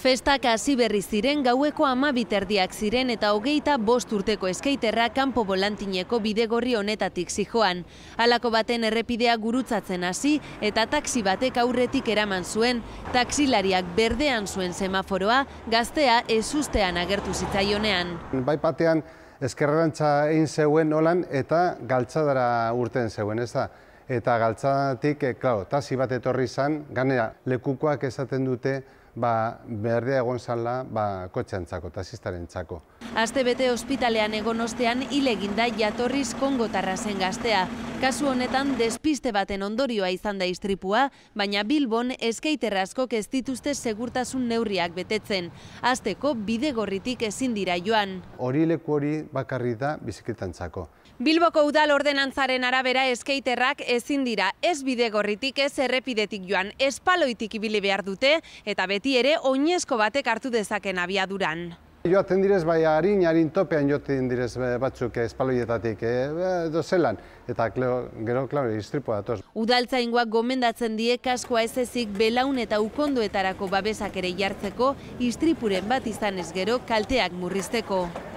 Festak hasi berri ziren gaueko ama biterdiak ziren eta hogeita bost urteko eskeiterra kanpo bolantineko bidegorri honetatik zijoan. Halako baten errepidea gurutzatzen hasi eta taksi batek aurretik eraman zuen, taksilariak berdean zuen semaforoa, gaztea ezustean agertu zitzaionean. Bai batean eskerrantza egin zeuen nolan eta galtzadara urten zeuen, ez Eta galtzatik, eh, klau, tazi bat etorri zan, ganea lekukoak esaten dute, ba, berdea egon zala ba, kotxean txako, tasistaren txako. Azte bete hospitalean egon ostean ileginda jatorriz kongo tarrazen gaztea. Kasu honetan despiste baten ondorioa izan da iztripua, baina Bilbon eskeiterrazkok ez dituzte segurtasun neurriak betetzen. Azteko bide gorritik ezin dira joan. Hori leku hori bakarri da bizikletan txako. Bilboko udal ordenantzaren arabera eskeiterrak ezin dira ez bide gorritik ez errepidetik joan, espaloitik paloitik behar dute eta betzen beti ere oinezko batek hartu dezaken abiaduran. Joatzen direz bai harin, harin topean joatzen direz eh, batzuk espaloietatik, eh, eh, edo zelan, eta gero, klaro, iztripo datoz. Udaltza ingoak gomendatzen die askoa ez ezik belaun eta ukondoetarako babesak ere jartzeko, istripuren bat izan ez gero kalteak murrizteko.